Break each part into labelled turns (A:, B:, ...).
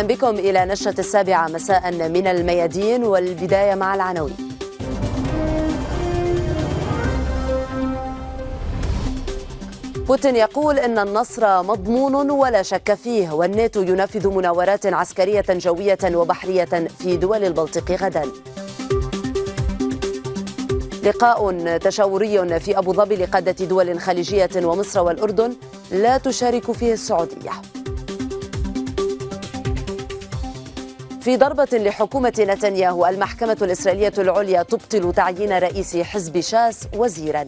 A: أهلا بكم إلى نشرة السابعة مساء من الميادين والبداية مع العناوين بوتين يقول إن النصر مضمون ولا شك فيه والناتو ينفذ مناورات عسكرية جوية وبحرية في دول البلطيق غداً لقاء تشاوري في أبو ظبي لقادة دول خليجية ومصر والأردن لا تشارك فيه السعودية في ضربة لحكومة نتنياهو المحكمة الإسرائيلية العليا تبطل تعيين رئيس حزب شاس وزيرا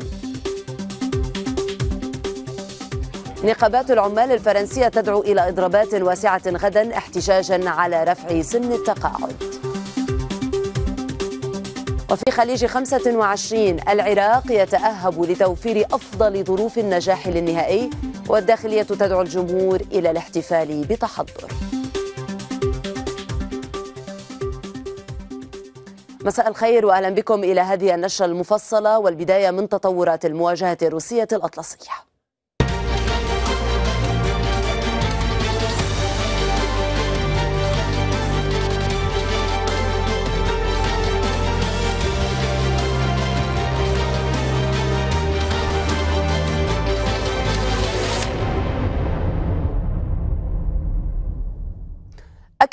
A: نقابات العمال الفرنسية تدعو إلى إضرابات واسعة غدا احتجاجا على رفع سن التقاعد وفي خليج 25 العراق يتأهب لتوفير أفضل ظروف النجاح للنهائي والداخلية تدعو الجمهور إلى الاحتفال بتحضر مساء الخير واهلا بكم الى هذه النشره المفصله والبدايه من تطورات المواجهه الروسيه الاطلسيه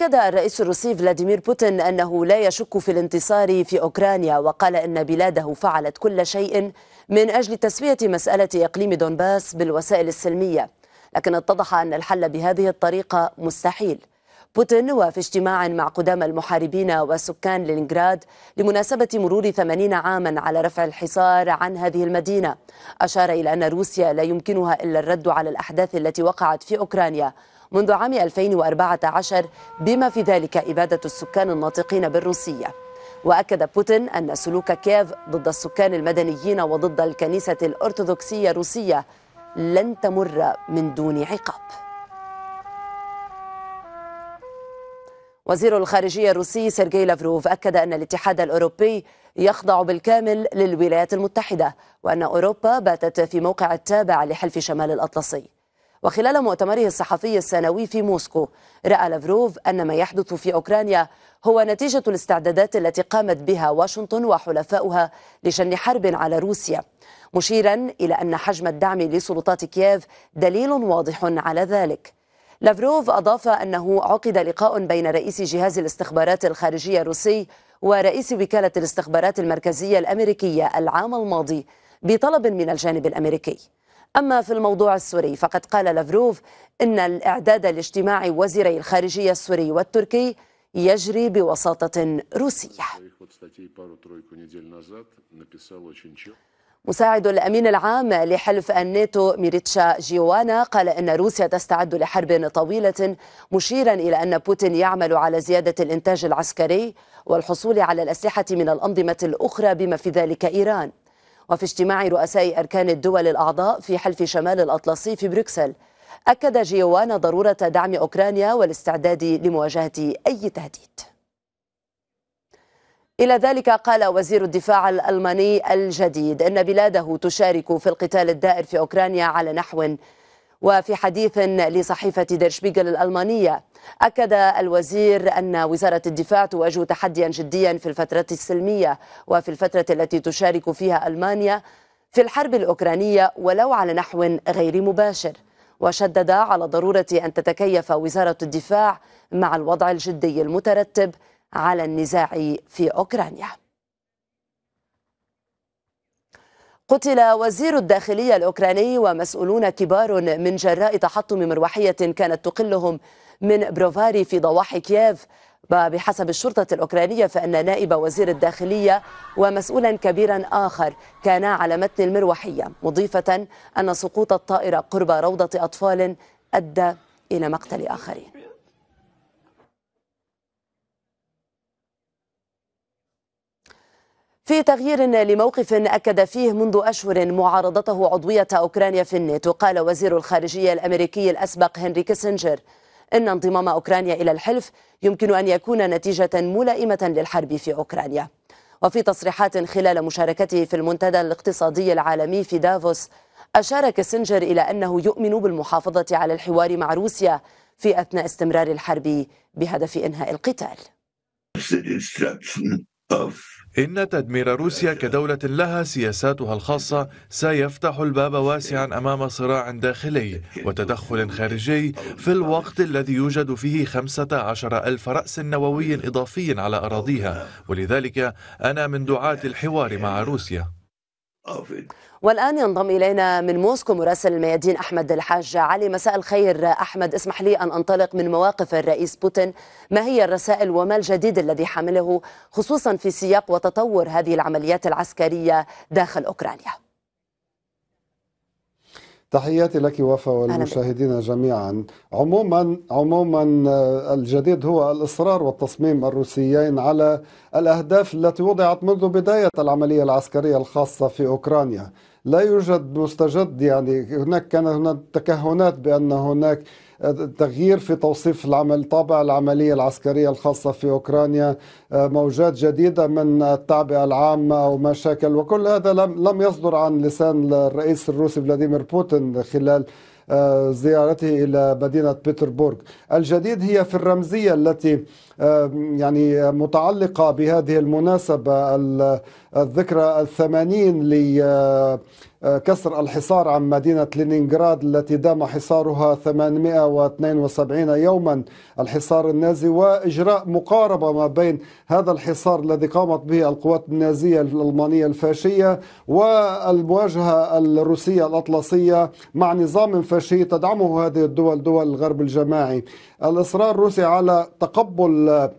A: أكد الرئيس الروسي فلاديمير بوتين أنه لا يشك في الانتصار في أوكرانيا وقال أن بلاده فعلت كل شيء من أجل تسوية مسألة إقليم دونباس بالوسائل السلمية لكن اتضح أن الحل بهذه الطريقة مستحيل بوتين وفي اجتماع مع قدام المحاربين وسكان لينغراد لمناسبة مرور 80 عاما على رفع الحصار عن هذه المدينة أشار إلى أن روسيا لا يمكنها إلا الرد على الأحداث التي وقعت في أوكرانيا منذ عام 2014 بما في ذلك إبادة السكان الناطقين بالروسية وأكد بوتين أن سلوك كييف ضد السكان المدنيين وضد الكنيسة الأرثوذكسية الروسية لن تمر من دون عقاب وزير الخارجية الروسي سيرجي لافروف أكد أن الاتحاد الأوروبي يخضع بالكامل للولايات المتحدة وأن أوروبا باتت في موقع التابع لحلف شمال الأطلسي وخلال مؤتمره الصحفي السنوي في موسكو رأى لافروف أن ما يحدث في أوكرانيا هو نتيجة الاستعدادات التي قامت بها واشنطن وحلفاؤها لشن حرب على روسيا مشيرا إلى أن حجم الدعم لسلطات كييف دليل واضح على ذلك لافروف أضاف أنه عقد لقاء بين رئيس جهاز الاستخبارات الخارجية الروسي ورئيس وكالة الاستخبارات المركزية الأمريكية العام الماضي بطلب من الجانب الأمريكي أما في الموضوع السوري فقد قال لافروف إن الإعداد الاجتماعي وزيري الخارجية السوري والتركي يجري بوساطة روسية مساعد الأمين العام لحلف الناتو ميريتشا جيوانا قال إن روسيا تستعد لحرب طويلة مشيرا إلى أن بوتين يعمل على زيادة الإنتاج العسكري والحصول على الأسلحة من الأنظمة الأخرى بما في ذلك إيران وفي اجتماع رؤساء أركان الدول الأعضاء في حلف شمال الأطلسي في بروكسل أكد جيوان ضرورة دعم أوكرانيا والاستعداد لمواجهة أي تهديد إلى ذلك قال وزير الدفاع الألماني الجديد أن بلاده تشارك في القتال الدائر في أوكرانيا على نحو وفي حديث لصحيفة ديرشبيغل الألمانية أكد الوزير أن وزارة الدفاع تواجه تحديا جديا في الفترة السلمية وفي الفترة التي تشارك فيها ألمانيا في الحرب الأوكرانية ولو على نحو غير مباشر وشدد على ضرورة أن تتكيف وزارة الدفاع مع الوضع الجدي المترتب على النزاع في أوكرانيا قتل وزير الداخلية الأوكراني ومسؤولون كبار من جراء تحطم مروحية كانت تقلهم من بروفاري في ضواحي كييف وبحسب الشرطة الأوكرانية فإن نائب وزير الداخلية ومسؤولا كبيرا آخر كانا على متن المروحية مضيفة أن سقوط الطائرة قرب روضة أطفال أدى إلى مقتل آخرين في تغيير لموقف أكد فيه منذ أشهر معارضته عضوية أوكرانيا في الناتو قال وزير الخارجية الأمريكي الأسبق هنري كيسنجر إن انضمام أوكرانيا إلى الحلف يمكن أن يكون نتيجة ملائمة للحرب في أوكرانيا وفي تصريحات خلال مشاركته في المنتدى الاقتصادي العالمي في دافوس أشار كيسنجر إلى أنه يؤمن بالمحافظة على الحوار مع روسيا في أثناء استمرار الحرب بهدف إنهاء القتال
B: إن تدمير روسيا كدولة لها سياساتها الخاصة سيفتح الباب واسعا أمام صراع داخلي وتدخل خارجي في الوقت الذي يوجد فيه 15 ألف رأس نووي إضافي على أراضيها ولذلك أنا من دعاة الحوار مع روسيا
A: والآن ينضم إلينا من موسكو مراسل الميادين أحمد الحاج علي مساء الخير أحمد اسمح لي أن أنطلق من مواقف الرئيس بوتين ما هي الرسائل وما الجديد الذي حمله خصوصا في سياق وتطور هذه العمليات العسكرية داخل أوكرانيا
C: تحياتي لك وفاء والمشاهدين جميعا عموما عموما آه، الجديد هو الاصرار والتصميم الروسيين على الاهداف التي وضعت منذ بدايه العمليه العسكريه الخاصه في اوكرانيا لا يوجد مستجد يعني هناك كان هناك تكهنات بأن هناك تغيير في توصيف العمل طابع العملية العسكرية الخاصة في أوكرانيا موجات جديدة من التعبئة العامة أو مشاكل وكل هذا لم يصدر عن لسان الرئيس الروسي فلاديمير بوتين خلال آه، زيارته إلى مدينة بيتربورغ الجديد هي في الرمزية التي آه، يعني متعلقة بهذه المناسبة الذكرى الثمانين آه، آه، كسر الحصار عن مدينة لينينغراد التي دام حصارها 872 يوما الحصار النازي وإجراء مقاربة ما بين هذا الحصار الذي قامت به القوات النازية الألمانية الفاشية والمواجهة الروسية الأطلسية مع نظام فاشي تدعمه هذه الدول دول الغرب الجماعي الإصرار الروسي على تقبل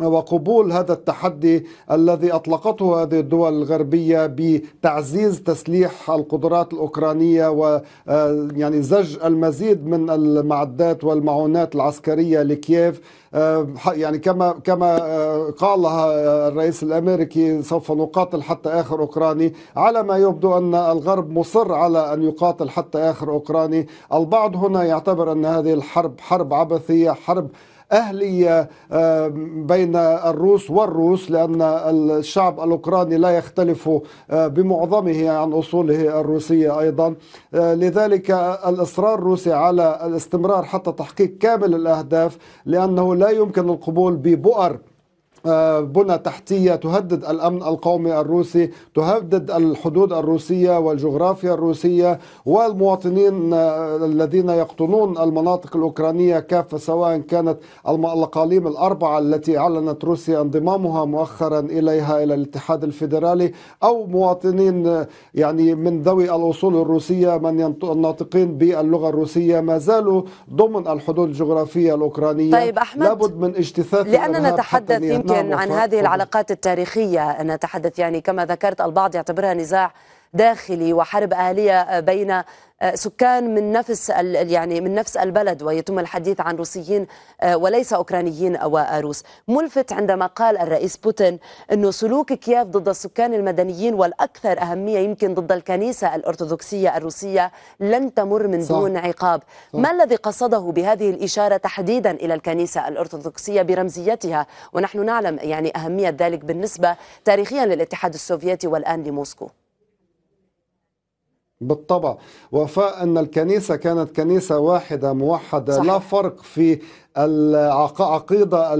C: وقبول هذا التحدي الذي اطلقته هذه الدول الغربيه بتعزيز تسليح القدرات الاوكرانيه و آه، يعني زج المزيد من المعدات والمعونات العسكريه لكييف آه، يعني كما كما آه، قالها الرئيس الامريكي سوف نقاتل حتى اخر اوكراني على ما يبدو ان الغرب مصر على ان يقاتل حتى اخر اوكراني البعض هنا يعتبر ان هذه الحرب حرب عبثيه حرب أهلية بين الروس والروس لأن الشعب الأوكراني لا يختلف آه، بمعظمه عن أصوله الروسية أيضا آه، لذلك الإصرار الروسي على الاستمرار حتى تحقيق كامل الأهداف لأنه لا يمكن القبول ببؤر آه، بنى تحتية تهدد الأمن القومي الروسي تهدد الحدود الروسية والجغرافيا الروسية والمواطنين آه، الذين يقطنون المناطق الأوكرانية كافة سواء كانت الأقاليم الأربعة التي أعلنت روسيا انضمامها مؤخرا إليها إلى الاتحاد الفيدرالي أو مواطنين آه، يعني من ذوي الأصول الروسية من الناطقين باللغة الروسية ما زالوا ضمن الحدود الجغرافية الأوكرانية طيب أحمد لابد من اجتثاث لأننا نتحدث يمكن يمكن عن هذه العلاقات
A: التاريخية نتحدث يعني كما ذكرت البعض يعتبرها نزاع داخلي وحرب أهلية بين آه، سكان من نفس يعني من نفس البلد ويتم الحديث عن روسيين آه، وليس اوكرانيين او روس ملفت عندما قال الرئيس بوتين انه سلوك كييف ضد السكان المدنيين والاكثر اهميه يمكن ضد الكنيسه الارثوذكسيه الروسيه لن تمر من صح. دون عقاب، صح. ما الذي قصده بهذه الاشاره تحديدا الى الكنيسه الارثوذكسيه برمزيتها ونحن نعلم يعني اهميه ذلك بالنسبه تاريخيا للاتحاد السوفيتي والان لموسكو؟
C: بالطبع وفاء أن الكنيسة كانت كنيسة واحدة موحدة صح. لا فرق في العقيدة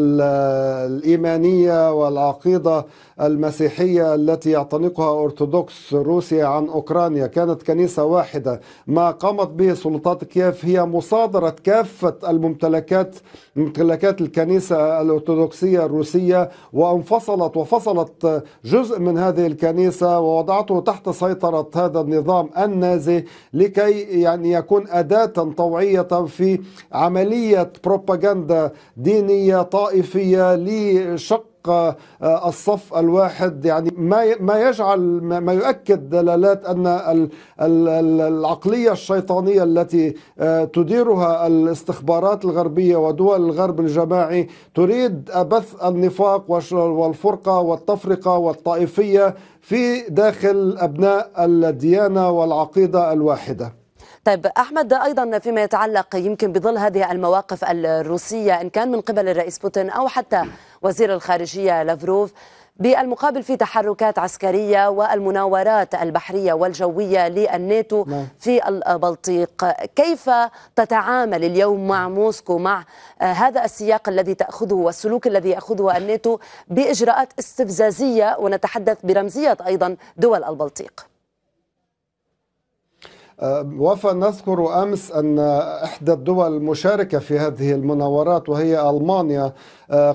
C: الإيمانية والعقيدة المسيحية التي يعتنقها أرثوذكس روسيا عن أوكرانيا كانت كنيسة واحدة ما قامت به سلطات كييف هي مصادرة كافة الممتلكات ممتلكات الكنيسة الأرثوذكسية الروسية وانفصلت وفصلت جزء من هذه الكنيسة ووضعته تحت سيطرة هذا النظام النازي لكي يعني يكون أداة طوعية في عملية بروباغندا بروباغندا دينية طائفية لشق آه، الصف الواحد يعني ما ما يجعل ما يؤكد دلالات ان العقليه الشيطانيه التي آه، تديرها الاستخبارات الغربيه ودول الغرب الجماعي تريد بث النفاق والفرقه والتفرقه والطائفيه في داخل ابناء الديانه والعقيده الواحده
A: طيب أحمد ده أيضا فيما يتعلق يمكن بظل هذه المواقف الروسية إن كان من قبل الرئيس بوتين أو حتى وزير الخارجية لافروف بالمقابل في تحركات عسكرية والمناورات البحرية والجوية للناتو نعم. في البلطيق كيف تتعامل اليوم مع موسكو مع آه، هذا السياق الذي تأخذه والسلوك الذي يأخذه الناتو بإجراءات استفزازية ونتحدث برمزية أيضا دول البلطيق
C: ونذكر أمس أن إحدى الدول المشاركة في هذه المناورات وهي ألمانيا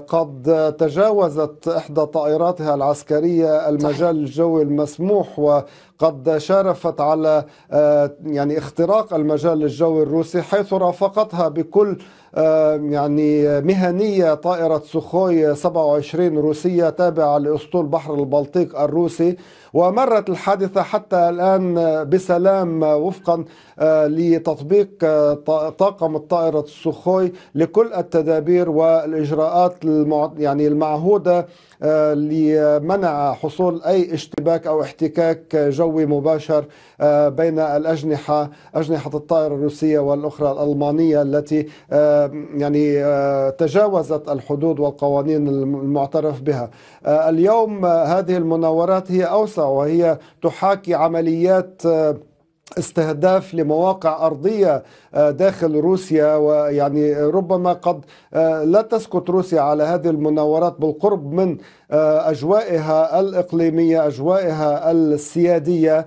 C: قد تجاوزت إحدى طائراتها العسكرية المجال الجوي المسموح وقد شارفت على آه، يعني اختراق المجال الجوي الروسي حيث رافقتها بكل آه، يعني مهنية طائرة سخوي 27 روسية تابعة لأسطول بحر البلطيق الروسي ومرت الحادثة حتى الآن بسلام وفقا آه، لتطبيق طاقم الطائرة السخوي لكل التدابير والإجراءات الإجراءات يعني المعهودة آه، لمنع حصول أي اشتباك أو احتكاك جوي مباشر آه، بين الأجنحة أجنحة الطائرة الروسية والأخرى الألمانية التي يعني آه، تجاوزت الحدود والقوانين المعترف بها اليوم هذه المناورات هي أوسع وهي تحاكي عمليات استهداف لمواقع أرضية آه، داخل روسيا ويعني ربما قد آه، لا تسكت روسيا على هذه المناورات بالقرب من آه، أجوائها الإقليمية أجوائها السيادية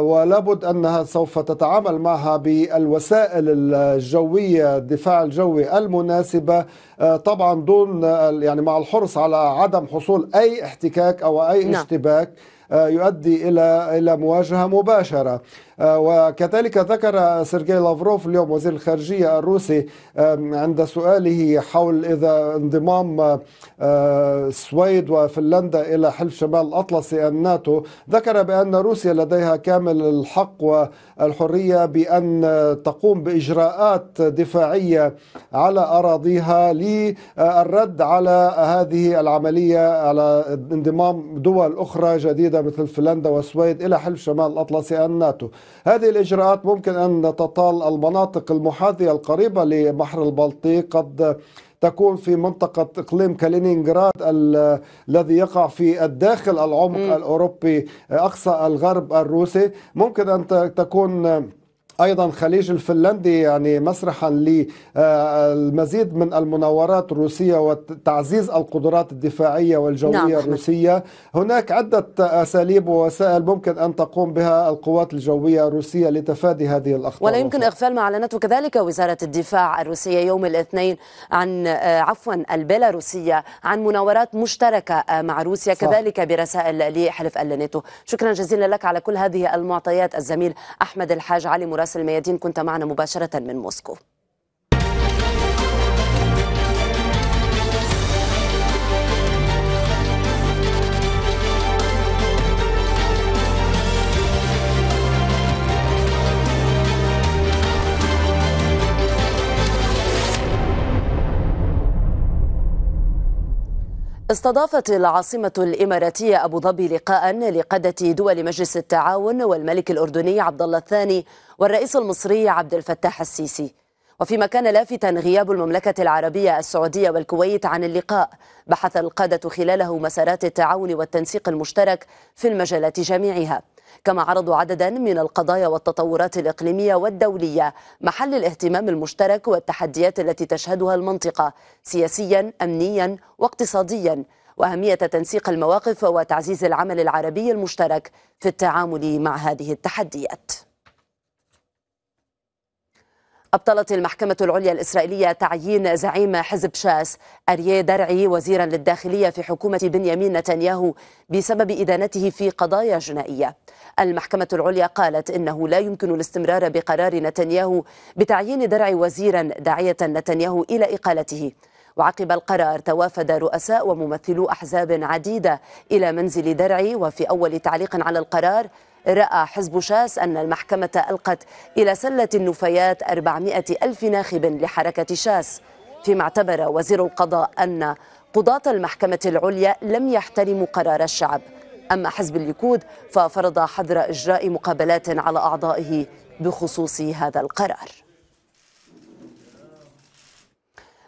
C: ولابد أنها سوف تتعامل معها بالوسائل الجوية الدفاع الجوي المناسبة طبعا دون يعني مع الحرص على عدم حصول أي احتكاك أو أي نعم. اشتباك نعم. آه، يؤدي إلى إلى مواجهة مباشرة آه، وكذلك ذكر سيرجي لافروف اليوم وزير الخارجية الروسي عند سؤاله حول إذا انضمام السويد آه، وفنلندا إلى حلف شمال الأطلسي الناتو ذكر بأن روسيا لديها كامل الحق والحرية بأن تقوم بإجراءات دفاعية على أراضيها للرد على هذه العملية على انضمام دول أخرى جديدة مثل فنلندا والسويد إلى حلف شمال الأطلسي الناتو هذه الإجراءات ممكن أن تطال المناطق المحاذية القريبة لبحر البلطيق قد تكون في منطقة إقليم كالينينغراد الذي يقع في الداخل العمق م. الأوروبي أقصى الغرب الروسي ممكن أن تكون أيضا خليج الفنلندي يعني مسرحا للمزيد آه، من المناورات الروسية وتعزيز القدرات الدفاعية والجوية نعم. الروسية هناك عدة أساليب ووسائل ممكن أن تقوم بها القوات الجوية الروسية لتفادي هذه الأخطار ولا
A: يمكن إغفال ما أعلنته كذلك وزارة الدفاع الروسية يوم الاثنين عن آه، عفوا البيلاروسية عن مناورات مشتركة آه، مع روسيا صح. كذلك برسائل لحلف الناتو شكرا جزيلا لك على كل هذه المعطيات الزميل أحمد الحاج علي مراسل رأس الميادين كنت معنا مباشرة من موسكو استضافت العاصمة الإماراتية أبو ظبي لقاء لقادة دول مجلس التعاون والملك الأردني عبد الله الثاني والرئيس المصري عبد الفتاح السيسي وفيما كان لافتا غياب المملكة العربية السعودية والكويت عن اللقاء بحث القادة خلاله مسارات التعاون والتنسيق المشترك في المجالات جميعها كما عرضوا عددا من القضايا والتطورات الإقليمية والدولية محل الاهتمام المشترك والتحديات التي تشهدها المنطقة سياسيا أمنيا واقتصاديا وأهمية تنسيق المواقف وتعزيز العمل العربي المشترك في التعامل مع هذه التحديات أبطلت المحكمة العليا الإسرائيلية تعيين زعيم حزب شاس أريه درعي وزيرا للداخلية في حكومة بنيامين نتنياهو بسبب إدانته في قضايا جنائية المحكمة العليا قالت إنه لا يمكن الاستمرار بقرار نتنياهو بتعيين درعي وزيرا داعية نتنياهو إلى إقالته وعقب القرار توافد رؤساء وممثلو أحزاب عديدة إلى منزل درعي وفي أول تعليق على القرار رأى حزب شاس أن المحكمة ألقت إلى سلة النفايات 400 ألف ناخب لحركة شاس فيما اعتبر وزير القضاء أن قضاة المحكمة العليا لم يحترموا قرار الشعب أما حزب الليكود ففرض حظر إجراء مقابلات على أعضائه بخصوص هذا القرار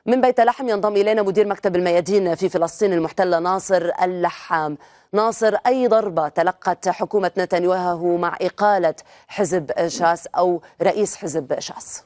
A: من بيت لحم ينضم إلينا مدير مكتب الميادين في فلسطين المحتلة ناصر اللحام ناصر أي ضربة تلقت حكومة نتنياهو مع إقالة حزب شاس أو رئيس حزب شاس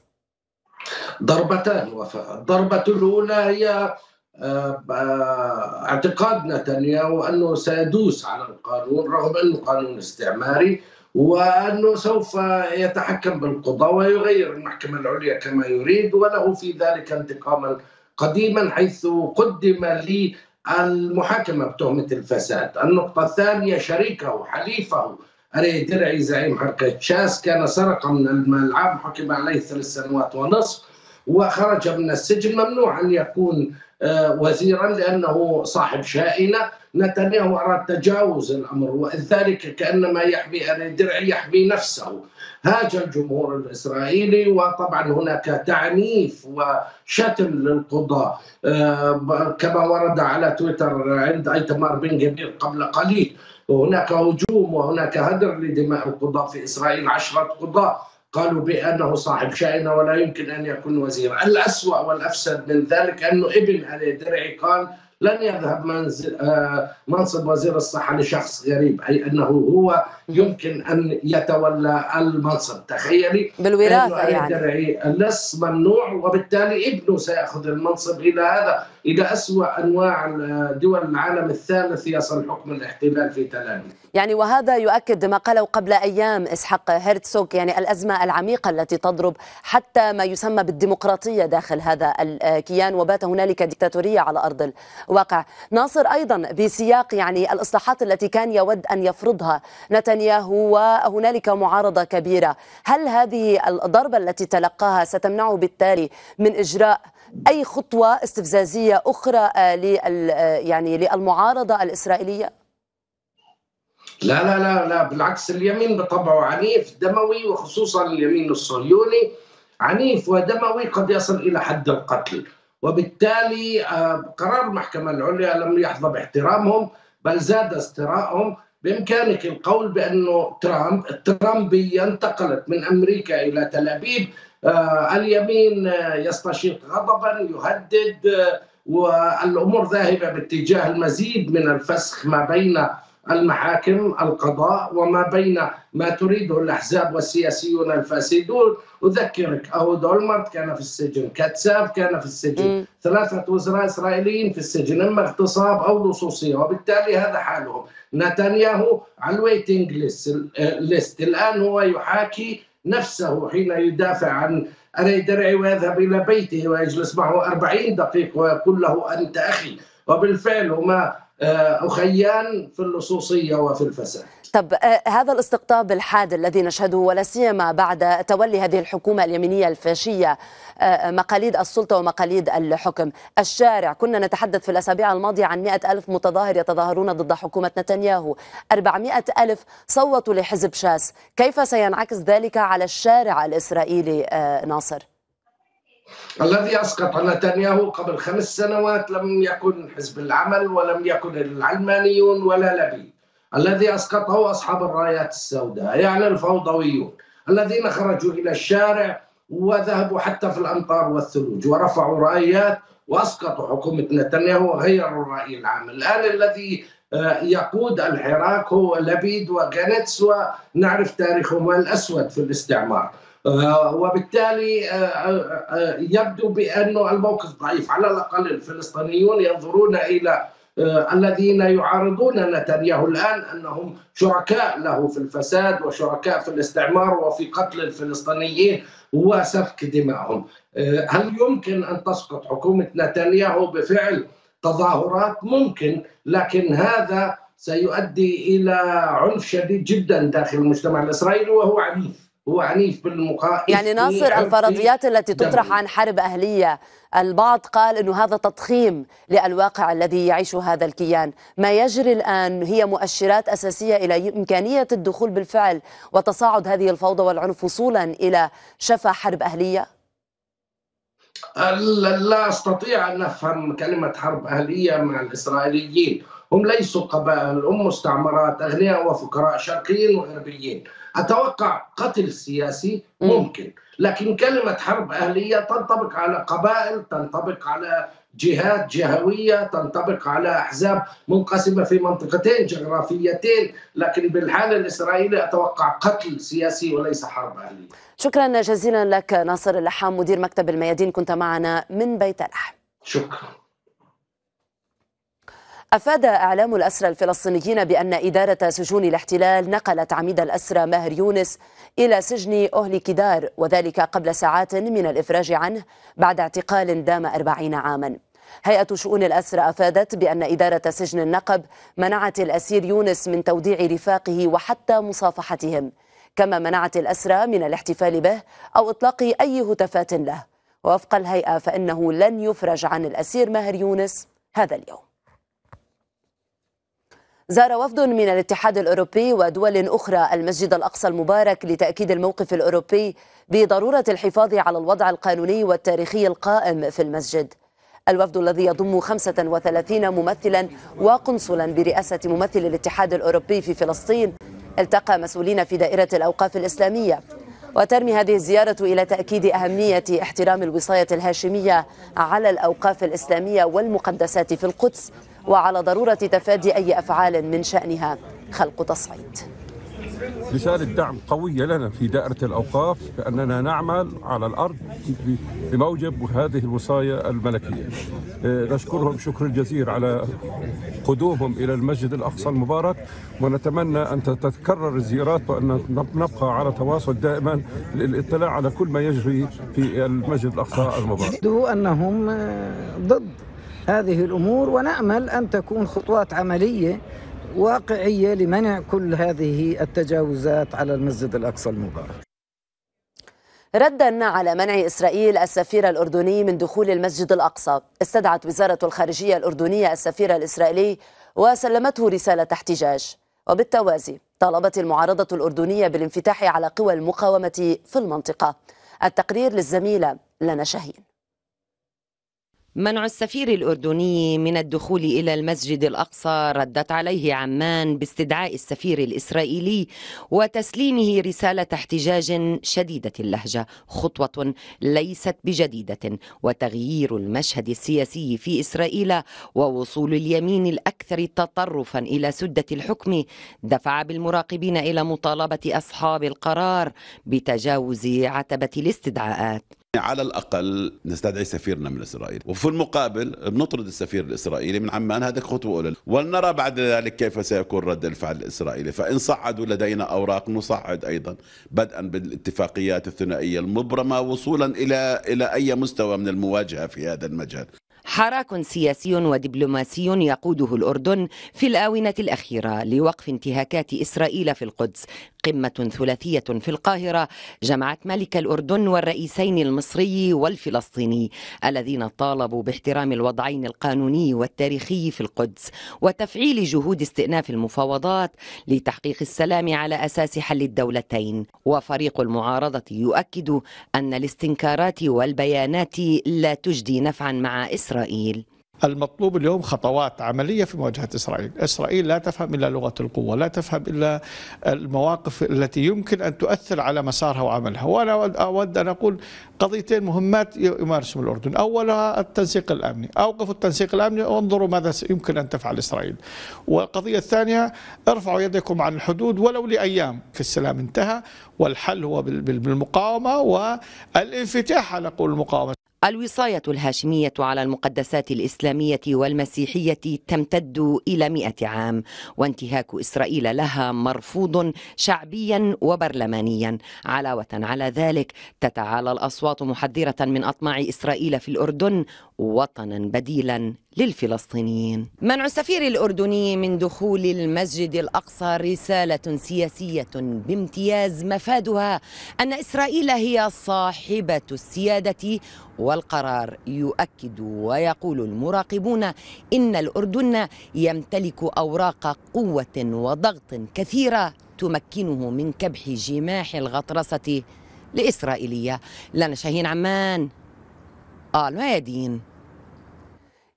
D: ضربتان وفاء الضربة الأولى هي آه، آه، اعتقاد نتنياهو أنه سيدوس على القانون رغم أنه قانون استعماري وأنه سوف يتحكم بالقضاء ويغير المحكمة العليا كما يريد وله في ذلك انتقاما قديما حيث قدم لي المحاكمة بتهمة الفساد النقطة الثانية شريكه حليفه أري درعي زعيم حركة شاس كان سرق من الملعب حكم عليه ثلاث سنوات ونصف وخرج من السجن ممنوع أن يكون آه، وزيرا لأنه صاحب شائنة نتنياهو أراد تجاوز الأمر وذلك كأنما يحمي أري يحمي نفسه هاج الجمهور الإسرائيلي وطبعا هناك تعنيف وشتم للقضاء آه، كما ورد على تويتر عند ايتمار بن جبير قبل قليل وهناك هجوم وهناك هدر لدماء القضاء في إسرائيل عشرة قضاء قالوا بأنه صاحب شأن ولا يمكن أن يكون وزيرا الأسوأ والأفسد من ذلك أنه ابن علي درعي قال لن يذهب آه، منصب وزير الصحة لشخص غريب أي أنه هو يمكن ان يتولى المنصب تخيلي بالوراثه يعني النص ممنوع وبالتالي ابنه سياخذ المنصب الى هذا الى اسوا انواع دول العالم الثالث يصل حكم الاحتلال في تلاميذ
A: يعني وهذا يؤكد ما قاله قبل ايام اسحاق هرتسوك يعني الازمه العميقه التي تضرب حتى ما يسمى بالديمقراطيه داخل هذا الكيان وبات هنالك ديكتاتوريه على ارض الواقع ناصر ايضا بسياق يعني الاصلاحات التي كان يود ان يفرضها نتنياهو نتنياهو وهنالك معارضة كبيرة هل هذه الضربة التي تلقاها ستمنعه بالتالي من إجراء أي خطوة استفزازية أخرى آه، لل آه، يعني للمعارضة الإسرائيلية؟
D: لا لا لا لا بالعكس اليمين بطبعه عنيف دموي وخصوصا اليمين الصهيوني عنيف ودموي قد يصل الى حد القتل وبالتالي آه، قرار المحكمه العليا لم يحظى باحترامهم بل زاد استراءهم بإمكانك القول بأنه ترامب الترامبية انتقلت من أمريكا إلى تل أبيب آه اليمين آه، يستشيط غضبا يهدد آه، والأمور ذاهبة باتجاه المزيد من الفسخ ما بين المحاكم القضاء وما بين ما تريده الأحزاب والسياسيون الفاسدون أذكرك أهو دولمرت كان في السجن كاتساب كان في السجن م. ثلاثة وزراء إسرائيليين في السجن إما اغتصاب أو لصوصية وبالتالي هذا حالهم نتنياهو على الويتنج ليست الآن هو يحاكي نفسه حين يدافع عن أري درعي ويذهب إلى بيته ويجلس معه أربعين دقيقة ويقول له أنت أخي وبالفعل هما آه، أخيان في اللصوصية وفي الفساد
A: طب آه، هذا الاستقطاب الحاد الذي نشهده ولا سيما بعد تولي هذه الحكومة اليمينية الفاشية آه، مقاليد السلطة ومقاليد الحكم الشارع كنا نتحدث في الأسابيع الماضية عن مئة ألف متظاهر يتظاهرون ضد حكومة نتنياهو أربعمائة ألف صوتوا لحزب شاس كيف سينعكس ذلك على الشارع الإسرائيلي ناصر؟
D: الذي اسقط نتنياهو قبل خمس سنوات لم يكن حزب العمل ولم يكن العلمانيون ولا لبيد الذي اسقطه اصحاب الرايات السوداء يعني الفوضويون الذين خرجوا الى الشارع وذهبوا حتى في الامطار والثلوج ورفعوا رايات واسقطوا حكومه نتنياهو وغيروا الراي العام، الان الذي آه، يقود الحراك هو لبيد وغانتس ونعرف تاريخهما الاسود في الاستعمار. آه، وبالتالي آه، آه، يبدو بأن الموقف ضعيف على الأقل الفلسطينيون ينظرون إلى الذين يعارضون نتنياهو الآن أنهم شركاء له في الفساد وشركاء في الاستعمار وفي قتل الفلسطينيين وسفك دمائهم هل يمكن أن تسقط حكومة نتنياهو بفعل تظاهرات ممكن لكن هذا سيؤدي إلى عنف شديد جدا داخل المجتمع الإسرائيلي وهو عنيف هو عنيف بالمقابل يعني إيه، ناصر الفرضيات التي تطرح
A: عن حرب أهلية البعض قال أنه هذا تضخيم للواقع الذي يعيشه هذا الكيان ما يجري الآن هي مؤشرات أساسية إلى إمكانية الدخول بالفعل وتصاعد هذه الفوضى والعنف وصولا إلى شفا حرب أهلية
D: لا أستطيع أن أفهم كلمة حرب أهلية مع الإسرائيليين هم ليسوا قبائل هم مستعمرات أغنياء وفقراء شرقيين وغربيين أتوقع قتل سياسي ممكن لكن كلمة حرب أهلية تنطبق على قبائل تنطبق على جهات جهوية تنطبق على أحزاب منقسمة في منطقتين جغرافيتين لكن بالحالة الإسرائيلية أتوقع قتل سياسي وليس حرب أهلية
A: شكرا جزيلا لك ناصر اللحام مدير مكتب الميادين كنت معنا من بيت لحم شكرا أفاد أعلام الأسرى الفلسطينيين بأن إدارة سجون الاحتلال نقلت عميد الأسرى ماهر يونس إلى سجن أهلي كدار وذلك قبل ساعات من الإفراج عنه بعد اعتقال دام أربعين عاماً هيئة شؤون الأسرى أفادت بأن إدارة سجن النقب منعت الأسير يونس من توديع رفاقه وحتى مصافحتهم كما منعت الأسرى من الاحتفال به أو إطلاق أي هتافات له ووفق الهيئة فإنه لن يفرج عن الأسير ماهر يونس هذا اليوم زار وفد من الاتحاد الأوروبي ودول أخرى المسجد الأقصى المبارك لتأكيد الموقف الأوروبي بضرورة الحفاظ على الوضع القانوني والتاريخي القائم في المسجد الوفد الذي يضم 35 ممثلا وقنصلا برئاسة ممثل الاتحاد الأوروبي في فلسطين التقى مسؤولين في دائرة الأوقاف الإسلامية وترمي هذه الزيارة إلى تأكيد أهمية احترام الوصاية الهاشمية على الأوقاف الإسلامية والمقدسات في القدس وعلى ضرورة تفادي أي أفعال من شأنها خلق تصعيد
B: رسالة دعم قوية لنا في دائرة الأوقاف بأننا نعمل على الأرض بموجب هذه الوصاية الملكية آه، نشكرهم شكر الجزير على قدومهم إلى المسجد الأقصى المبارك ونتمنى أن تتكرر الزيارات وأن نبقى على تواصل دائما للاطلاع على كل ما يجري في المسجد الأقصى المبارك
D: أنهم آه، ضد هذه الأمور ونأمل أن تكون خطوات عملية واقعية لمنع كل هذه التجاوزات على المسجد الأقصى المبارك
A: ردا على منع اسرائيل السفير الاردني من دخول المسجد الاقصى استدعت وزاره الخارجيه الاردنيه السفير الاسرائيلي وسلمته رساله احتجاج وبالتوازي طالبت المعارضه الاردنيه بالانفتاح على قوى المقاومه في المنطقه التقرير للزميله لنا شاهين
E: منع السفير الأردني من الدخول إلى المسجد الأقصى ردت عليه عمان باستدعاء السفير الإسرائيلي وتسليمه رسالة احتجاج شديدة اللهجة خطوة ليست بجديدة وتغيير المشهد السياسي في إسرائيل ووصول اليمين الأكثر تطرفا إلى سدة الحكم دفع بالمراقبين إلى مطالبة أصحاب القرار بتجاوز عتبة الاستدعاءات
F: على الاقل نستدعي سفيرنا من اسرائيل وفي المقابل بنطرد السفير الاسرائيلي من عمان هذه خطوه اولى ولنرى بعد ذلك كيف سيكون رد الفعل الاسرائيلي فان صعدوا لدينا اوراق نصعد ايضا بدءا بالاتفاقيات الثنائيه المبرمه وصولا الى الى اي مستوى من المواجهه في هذا المجال
E: حراك سياسي ودبلوماسي يقوده الأردن في الآونة الأخيرة لوقف انتهاكات إسرائيل في القدس قمة ثلاثية في القاهرة جمعت ملك الأردن والرئيسين المصري والفلسطيني الذين طالبوا باحترام الوضعين القانوني والتاريخي في القدس وتفعيل جهود استئناف المفاوضات لتحقيق السلام على أساس حل الدولتين وفريق المعارضة يؤكد أن الاستنكارات والبيانات لا تجدي نفعا مع إسرائيل إسرائيل المطلوب اليوم خطوات عملية في مواجهة
F: إسرائيل إسرائيل لا تفهم إلا لغة القوة لا تفهم إلا المواقف التي يمكن أن تؤثر على مسارها وعملها وأنا أود أن أقول قضيتين مهمات يمارسهم الأردن أولها التنسيق الأمني أوقفوا التنسيق الأمني وانظروا ماذا يمكن أن تفعل إسرائيل والقضية الثانية ارفعوا يدكم عن الحدود ولو لأيام في السلام انتهى والحل هو بالمقاومة والانفتاح على قول المقاومة
E: الوصاية الهاشمية على المقدسات الإسلامية والمسيحية تمتد إلى مئة عام وانتهاك إسرائيل لها مرفوض شعبيا وبرلمانيا علاوة على ذلك تتعالى الأصوات محذرة من أطماع إسرائيل في الأردن وطنا بديلا للفلسطينيين منع السفير الأردني من دخول المسجد الأقصى رسالة سياسية بامتياز مفادها أن إسرائيل هي صاحبة السيادة والقرار يؤكد ويقول المراقبون إن الأردن يمتلك أوراق قوة وضغط كثيرة تمكنه من كبح جماح الغطرسة الإسرائيلية لنا شاهين عمان
A: آل ميادين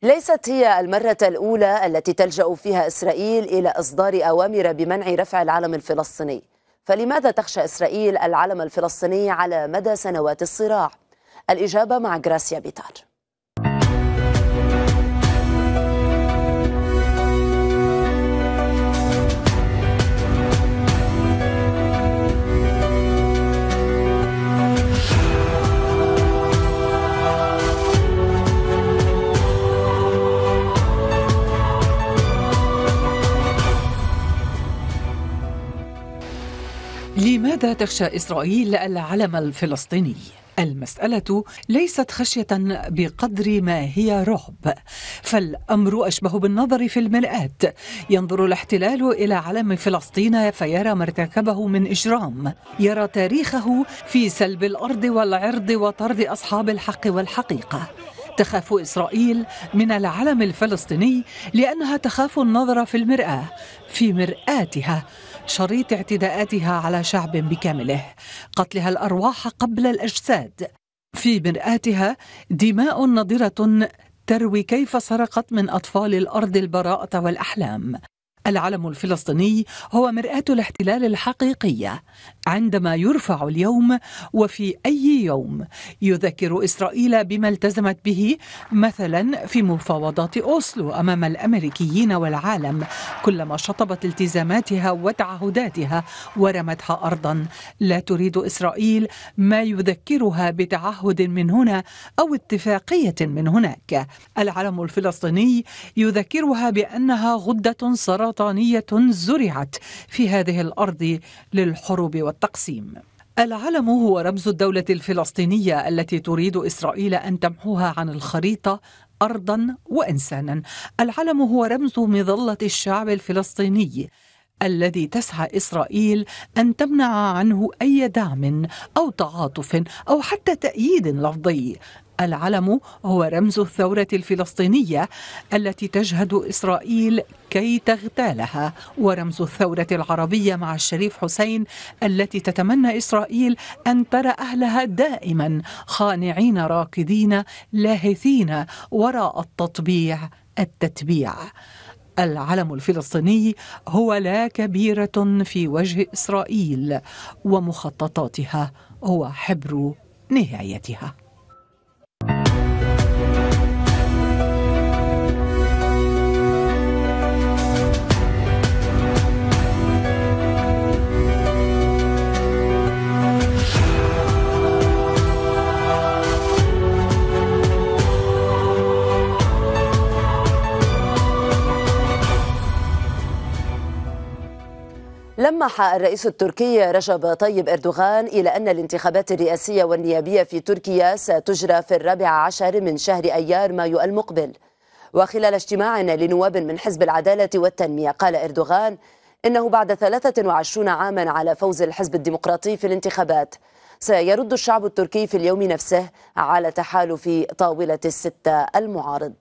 A: ليست هي المرة الأولى التي تلجأ فيها إسرائيل إلى إصدار أوامر بمنع رفع العلم الفلسطيني فلماذا تخشى إسرائيل العلم الفلسطيني على مدى سنوات الصراع؟ الإجابة مع غراسيا بيتار
F: لماذا تخشى إسرائيل العلم الفلسطيني؟ المسألة ليست خشية بقدر ما هي رعب، فالأمر أشبه بالنظر في المرآة، ينظر الاحتلال إلى علم فلسطين فيرى ما ارتكبه من إجرام، يرى تاريخه في سلب الأرض والعرض وطرد أصحاب الحق والحقيقة. تخاف إسرائيل من العلم الفلسطيني لأنها تخاف النظر في المرآة، في مرآتها شريط اعتداءاتها على شعب بكامله قتلها الارواح قبل الاجساد في مرآتها دماء نضرة تروي كيف سرقت من أطفال الأرض البراءة والأحلام العلم الفلسطيني هو مرآة الاحتلال الحقيقية عندما يرفع اليوم وفي أي يوم يذكر إسرائيل بما التزمت به مثلا في مفاوضات أوسلو أمام الأمريكيين والعالم كلما شطبت التزاماتها وتعهداتها ورمتها أرضا لا تريد إسرائيل ما يذكرها بتعهد من هنا أو اتفاقية من هناك العلم الفلسطيني يذكرها بأنها غدة صارت بريطانية زرعت في هذه الأرض للحروب والتقسيم العلم هو رمز الدولة الفلسطينية التي تريد إسرائيل أن تمحوها عن الخريطة أرضا وإنسانا العلم هو رمز مظلة الشعب الفلسطيني الذي تسعى إسرائيل أن تمنع عنه أي دعم أو تعاطف أو حتى تأييد لفظي العلم هو رمز الثورة الفلسطينية التي تجهد إسرائيل كي تغتالها ورمز الثورة العربية مع الشريف حسين التي تتمنى إسرائيل أن ترى أهلها دائما خانعين راكدين لاهثين وراء التطبيع التتبيع العلم الفلسطيني هو لا كبيرة في وجه إسرائيل ومخططاتها هو حبر نهايتها
A: لمح الرئيس التركي رجب طيب أردوغان إلى أن الانتخابات الرئاسية والنيابية في تركيا ستجرى في الرابع عشر من شهر أيار مايو المقبل وخلال اجتماع لنواب من حزب العدالة والتنمية قال أردوغان إنه بعد 23 عاما على فوز الحزب الديمقراطي في الانتخابات سيرد الشعب التركي في اليوم نفسه على تحالف طاولة الستة المعارض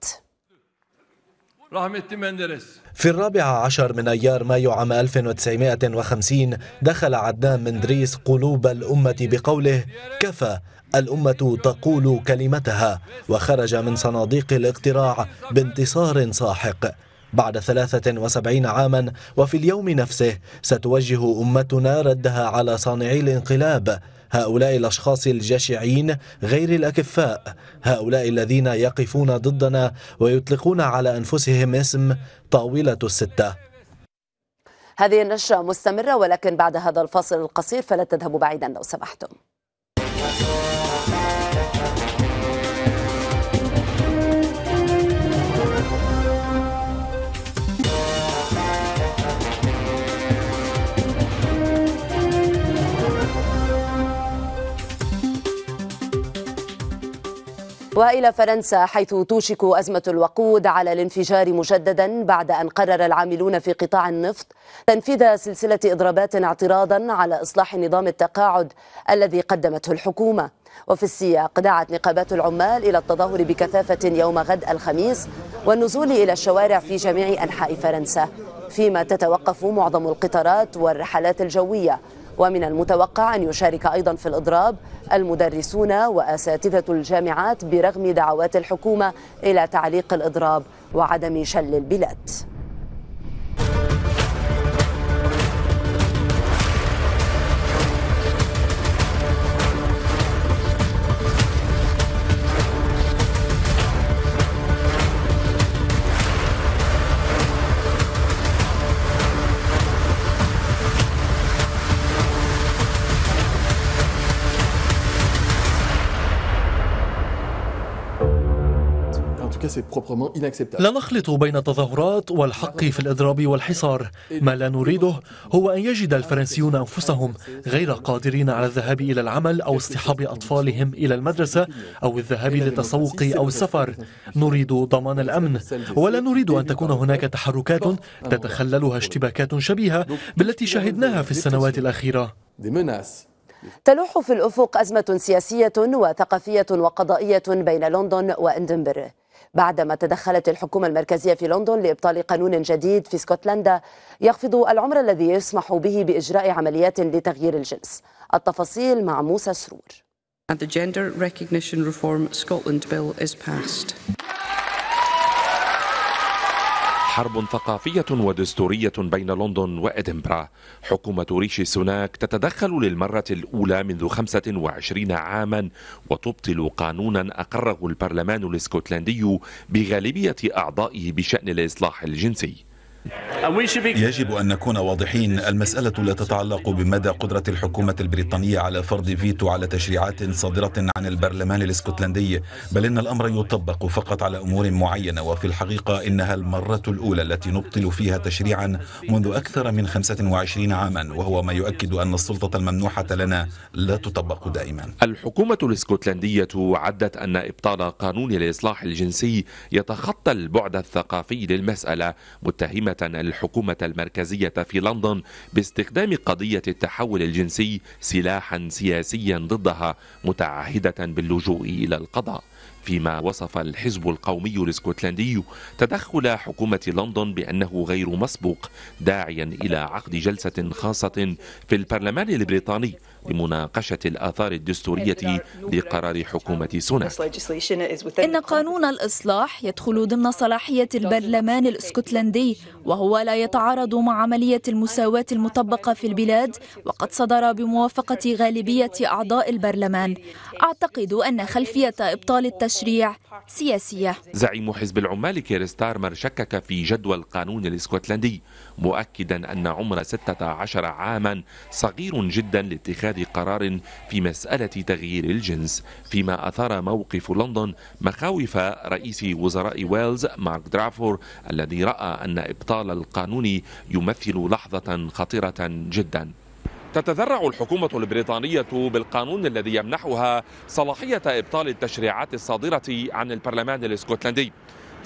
G: في الرابع عشر من أيار مايو عام 1950 دخل عدنان من دريس قلوب الأمة بقوله كفى الأمة تقول كلمتها وخرج من صناديق الاقتراع بانتصار ساحق بعد 73 عاما وفي اليوم نفسه ستوجه أمتنا ردها على صانعي الانقلاب هؤلاء الأشخاص الجشعين غير الأكفاء هؤلاء الذين يقفون ضدنا ويطلقون على أنفسهم اسم طاولة الستة
A: هذه النشرة مستمرة ولكن بعد هذا الفاصل القصير فلا تذهبوا بعيدا لو سمحتم والى فرنسا حيث توشك ازمه الوقود على الانفجار مجددا بعد ان قرر العاملون في قطاع النفط تنفيذ سلسله اضرابات اعتراضا على اصلاح نظام التقاعد الذي قدمته الحكومه وفي السياق دعت نقابات العمال الى التظاهر بكثافه يوم غد الخميس والنزول الى الشوارع في جميع انحاء فرنسا فيما تتوقف معظم القطارات والرحلات الجويه ومن المتوقع ان يشارك ايضا في الاضراب المدرسون وأساتذة الجامعات برغم دعوات الحكومة إلى تعليق الإضراب وعدم شل البلاد
B: لا نخلط بين التظاهرات والحق في الإضراب والحصار ما لا نريده هو أن يجد الفرنسيون أنفسهم غير قادرين على الذهاب إلى العمل أو اصطحاب أطفالهم إلى المدرسة أو الذهاب للتسوق أو السفر نريد ضمان الأمن ولا نريد أن تكون هناك تحركات تتخللها اشتباكات شبيهة بالتي شهدناها في السنوات الأخيرة
A: تلوح في الأفق أزمة سياسية وثقافية وقضائية بين لندن وإندنبر بعدما تدخلت الحكومة المركزية في لندن لإبطال قانون جديد في اسكتلندا يخفض العمر الذي يسمح به بإجراء عمليات لتغيير الجنس التفاصيل مع موسى سرور And the Gender Recognition Reform Scotland Bill is passed.
B: حرب ثقافية ودستورية بين لندن وإدنبرا حكومة ريشي سوناك تتدخل للمرة الأولى منذ 25 عاما وتبطل قانونا أقره البرلمان الاسكتلندي بغالبية أعضائه بشأن الإصلاح الجنسي يجب أن نكون واضحين المسألة لا تتعلق بمدى قدرة الحكومة البريطانية على فرض فيتو على تشريعات صادرة عن البرلمان الاسكتلندي بل إن الأمر يطبق فقط على أمور معينة وفي الحقيقة إنها المرة الأولى التي نبطل فيها تشريعا منذ أكثر من 25 عاما وهو ما يؤكد أن السلطة الممنوحة لنا لا تطبق دائما الحكومة الاسكتلندية عدت أن إبطال قانون الإصلاح الجنسي يتخطى البعد الثقافي للمسألة متهمة الحكومة المركزية في لندن باستخدام قضية التحول الجنسي سلاحا سياسيا ضدها متعهدة باللجوء إلى القضاء فيما وصف الحزب القومي الاسكتلندي تدخل حكومة لندن بأنه غير مسبوق داعيا إلى عقد جلسة خاصة في البرلمان البريطاني لمناقشة الآثار الدستورية لقرار حكومة سوناك
A: إن قانون الإصلاح يدخل ضمن صلاحية البرلمان الاسكتلندي وهو لا يتعارض مع عملية المساواة المطبقة في البلاد وقد صدر بموافقة غالبية أعضاء البرلمان أعتقد أن خلفية إبطال التشريع سياسية
B: زعيم حزب العمال كير ستارمر شكك في جدوى القانون الاسكتلندي مؤكدا أن عمر 16 عاما صغير جدا لاتخاذ اتخاذ قرار في مسألة تغيير الجنس فيما أثار موقف لندن مخاوف رئيس وزراء ويلز مارك درافور الذي رأى أن إبطال القانون يمثل لحظة خطيرة جداً تتذرع الحكومة البريطانية بالقانون الذي يمنحها صلاحية إبطال التشريعات الصادرة عن البرلمان الاسكتلندي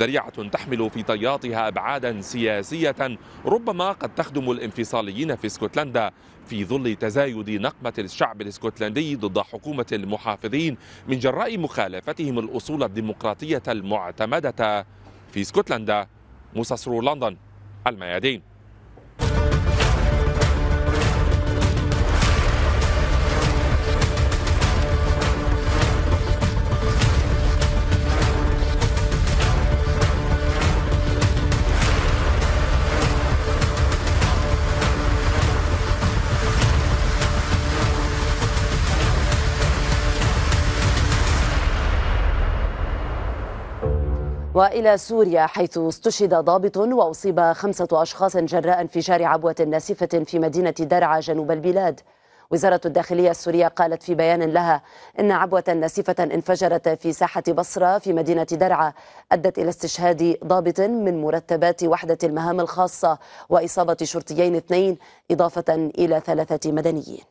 B: ذريعة تحمل في طياتها أبعادا سياسية ربما قد تخدم الانفصاليين في اسكتلندا في ظل تزايد نقمة الشعب الاسكتلندي ضد حكومة المحافظين من جراء مخالفتهم الأصول الديمقراطية المعتمدة في اسكتلندا مصصر لندن الميادين
A: والى سوريا حيث استشهد ضابط واصيب خمسه اشخاص جراء انفجار عبوه ناسفه في مدينه درعا جنوب البلاد. وزاره الداخليه السوريه قالت في بيان لها ان عبوه ناسفه انفجرت في ساحه بصره في مدينه درعا ادت الى استشهاد ضابط من مرتبات وحده المهام الخاصه واصابه شرطيين اثنين اضافه الى ثلاثه مدنيين.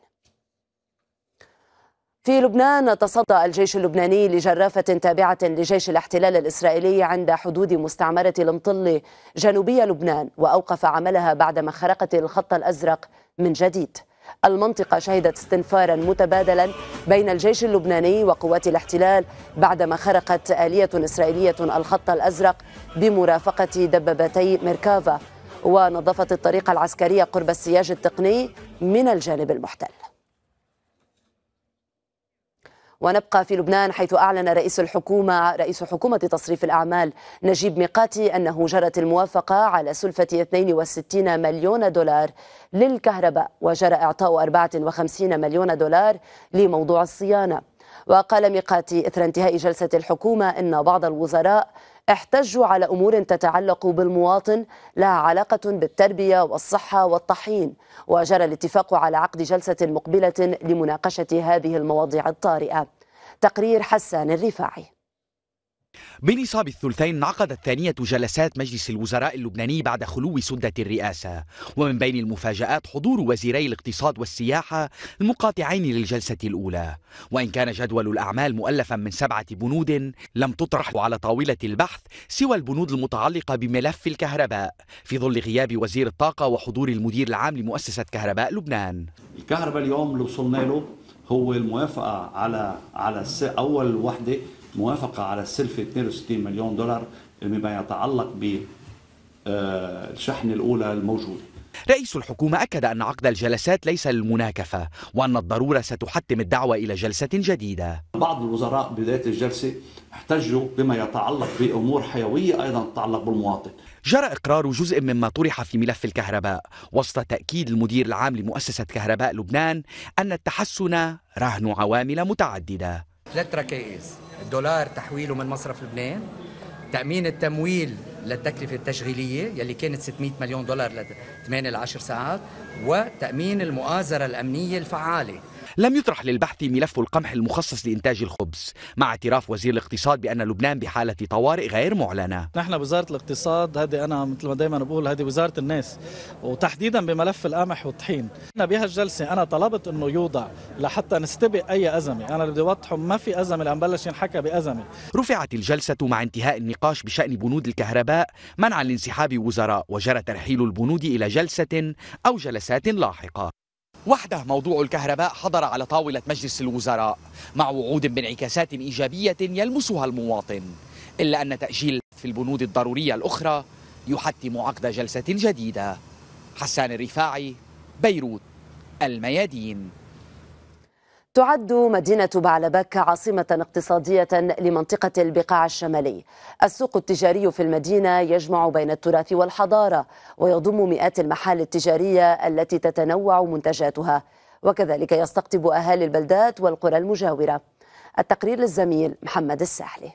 A: في لبنان تصدى الجيش اللبناني لجرافة تابعة لجيش الاحتلال الإسرائيلي عند حدود مستعمرة المطل جنوبية لبنان وأوقف عملها بعدما خرقت الخط الأزرق من جديد المنطقة شهدت استنفارا متبادلا بين الجيش اللبناني وقوات الاحتلال بعدما خرقت آلية إسرائيلية الخط الأزرق بمرافقة دبابتي ميركافا ونظفت الطريق العسكرية قرب السياج التقني من الجانب المحتل ونبقى في لبنان حيث أعلن رئيس الحكومة رئيس حكومة تصريف الأعمال نجيب ميقاتي أنه جرت الموافقة على سلفة 62 مليون دولار للكهرباء وجرى إعطاء 54 مليون دولار لموضوع الصيانة وقال ميقاتي إثر انتهاء جلسة الحكومة أن بعض الوزراء احتجوا على أمور تتعلق بالمواطن لها علاقة بالتربية والصحة والطحين وجرى الاتفاق على عقد جلسة مقبلة لمناقشة هذه المواضيع الطارئة تقرير حسان الرفاعي
H: بنصاب الثلثين انعقدت ثانية جلسات مجلس الوزراء اللبناني بعد خلو سدة الرئاسة ومن بين المفاجآت حضور وزيري الاقتصاد والسياحة المقاطعين للجلسة الأولى وإن كان جدول الأعمال مؤلفا من سبعة بنود لم تطرح على طاولة البحث سوى البنود المتعلقة بملف الكهرباء في ظل غياب وزير الطاقة وحضور المدير العام لمؤسسة كهرباء لبنان الكهرباء اليوم اللي وصلنا له هو الموافقة على على أول وحدة موافقه على السلفه 62 مليون دولار بما يتعلق بالشحن آه، الاولى الموجوده رئيس الحكومة أكد أن عقد الجلسات ليس للمناكفة وأن الضرورة ستحتم الدعوة إلى جلسة جديدة بعض الوزراء بداية الجلسة احتجوا بما يتعلق بأمور حيوية أيضا تتعلق بالمواطن جرى إقرار جزء مما طرح في ملف الكهرباء وسط تأكيد المدير العام لمؤسسة كهرباء لبنان أن التحسن رهن عوامل متعددة ثلاث ركائز دولار تحويله من مصرف لبنان تأمين التمويل للتكلفة التشغيلية يلي كانت 600 مليون دولار ل 8 ل 10 ساعات وتأمين المؤازرة الأمنية الفعالة لم يطرح للبحث ملف القمح المخصص لإنتاج الخبز مع اعتراف وزير الاقتصاد بأن لبنان بحالة طوارئ غير معلنة
G: نحن وزارة الاقتصاد هذه أنا مثل ما دائما بقول هذه وزارة الناس وتحديدا بملف القمح والطحين بها بهالجلسة أنا طلبت أنه يوضع لحتى نستبق أي أزمة أنا اللي بدي أوضحه ما في أزمة لأن بلش ينحكى بأزمة
H: رفعت الجلسة مع انتهاء النقاش بشأن بنود الكهرباء منعا لانسحاب وزراء وجرى ترحيل البنود إلى جلسة أو جلسات لاحقة وحده موضوع الكهرباء حضر على طاولة مجلس الوزراء مع وعود بانعكاسات إيجابية يلمسها المواطن إلا أن تأجيل في البنود الضرورية الأخرى يحتم عقد جلسة جديدة حسان الرفاعي بيروت الميادين
A: تعد مدينة بعلبك عاصمة اقتصادية لمنطقة البقاع الشمالي السوق التجاري في المدينة يجمع بين التراث والحضارة ويضم مئات المحال التجارية التي تتنوع منتجاتها وكذلك يستقطب أهالي البلدات والقرى المجاورة التقرير للزميل محمد الساحلي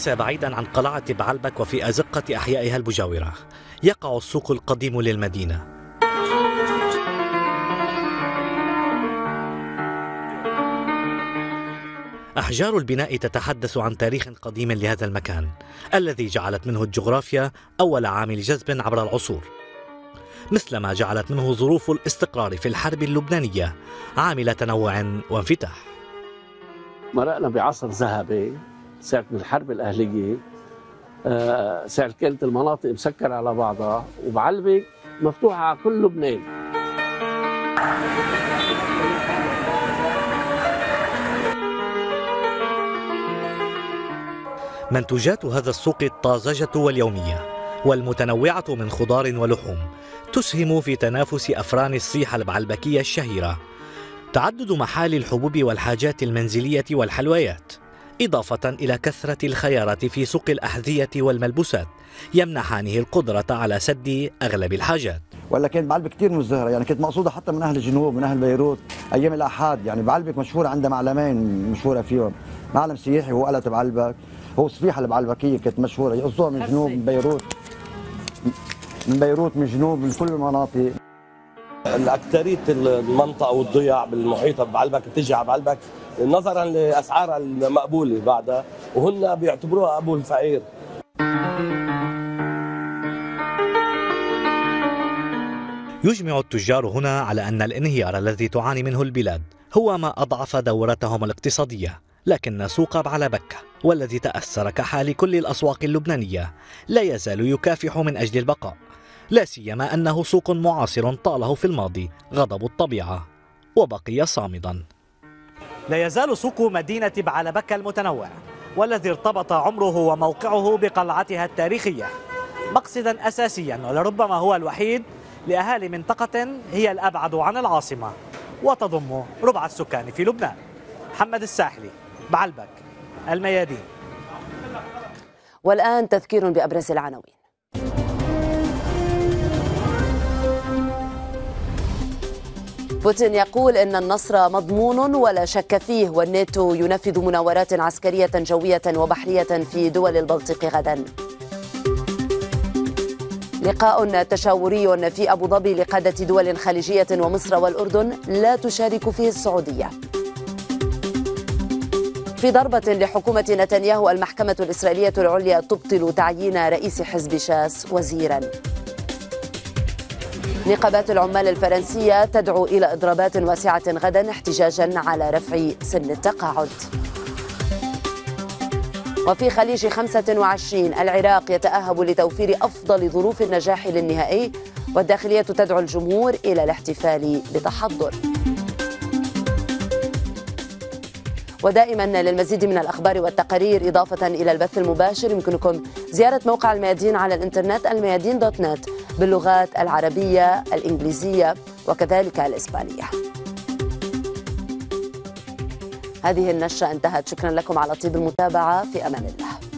G: ليس بعيدا عن قلعة بعلبك وفي أزقة أحيائها المجاورة يقع السوق القديم للمدينة أحجار البناء تتحدث عن تاريخ قديم لهذا المكان الذي جعلت منه الجغرافيا أول عامل جذب عبر العصور مثل ما جعلت منه ظروف الاستقرار في الحرب اللبنانية عامل تنوع وانفتاح
B: مرقنا بعصر ذهبي ساعة الحرب الأهلية
D: آه، ساعة كانت المناطق مسكرة على بعضها وبعلبة مفتوحة على
C: كل لبنان
G: منتوجات هذا السوق الطازجة واليومية والمتنوعة من خضار ولحوم تسهم في تنافس أفران الصيحة البعلبكية الشهيرة تعدد محال الحبوب والحاجات المنزلية والحلويات إضافة إلى كثرة الخيارات في سوق الأحذية والملبوسات يمنحانه القدرة على سد أغلب الحاجات ولا
H: كانت بعلبة كثير من الزهرة يعني كانت مقصودة حتى من أهل الجنوب من أهل بيروت أيام الأحاد يعني بعلبك مشهورة عندها معلمين مشهورة فيهم معلم سياحي هو قلت بعلبك هو صفيحة اللي كانت
C: مشهورة يقصدوها من جنوب من بيروت من بيروت من جنوب من كل المناطق
G: الأكترية المنطقة والضياع بالمحيطة بعلبك بتجي على بعلبك نظرا لاسعارها المقبوله بعدها وهن بيعتبروها ابو الفقير يجمع التجار هنا على ان الانهيار الذي تعاني منه البلاد هو ما اضعف دورتهم الاقتصاديه لكن سوق على بكة والذي تأثر كحال كل الأسواق اللبنانية لا يزال يكافح من أجل البقاء لا سيما أنه سوق معاصر طاله في الماضي غضب الطبيعة وبقي صامدا لا يزال سوق مدينة بعلبكة المتنوع والذي ارتبط عمره وموقعه بقلعتها التاريخية مقصدا أساسيا ولربما هو الوحيد لأهالي منطقة هي الأبعد عن العاصمة وتضم ربع السكان في لبنان محمد الساحلي بعلبك الميادين
A: والآن تذكير بأبرز العناوين بوتين يقول أن النصر مضمون ولا شك فيه والناتو ينفذ مناورات عسكرية جوية وبحرية في دول البلطيق غداً لقاء تشاوري في أبو ظبي لقادة دول خليجية ومصر والأردن لا تشارك فيه السعودية في ضربة لحكومة نتنياهو المحكمة الإسرائيلية العليا تبطل تعيين رئيس حزب شاس وزيراً نقابات العمال الفرنسية تدعو إلى إضرابات واسعة غدا احتجاجا على رفع سن التقاعد وفي خليج 25 العراق يتأهب لتوفير أفضل ظروف النجاح للنهائي والداخلية تدعو الجمهور إلى الاحتفال بتحضر ودائما للمزيد من الأخبار والتقارير إضافة إلى البث المباشر يمكنكم زيارة موقع الميادين على الإنترنت الميادين دوت نت باللغات العربية الإنجليزية وكذلك الإسبانية هذه النشرة انتهت شكرا لكم على طيب المتابعة في أمان الله